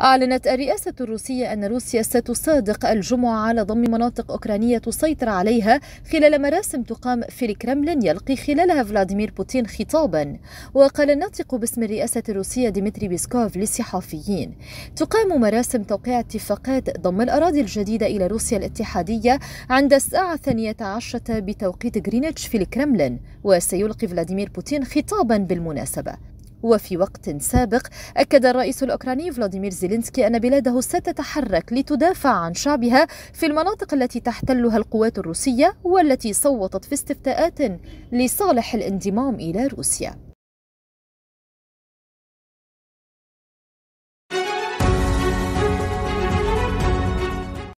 أعلنت الرئاسة الروسية أن روسيا ستصادق الجمعة على ضم مناطق أوكرانية تسيطر عليها خلال مراسم تقام في الكرملين يلقي خلالها فلاديمير بوتين خطابا وقال الناطق باسم الرئاسة الروسية ديمتري بيسكوف للصحفيين تقام مراسم توقيع اتفاقات ضم الأراضي الجديدة إلى روسيا الاتحادية عند الساعة الثانية عشرة بتوقيت غرينتش في الكرملين وسيلقي فلاديمير بوتين خطابا بالمناسبة وفي وقت سابق أكد الرئيس الأوكراني فلاديمير زيلينسكي أن بلاده ستتحرك لتدافع عن شعبها في المناطق التي تحتلها القوات الروسية والتي صوتت في استفتاءات لصالح الانضمام إلى روسيا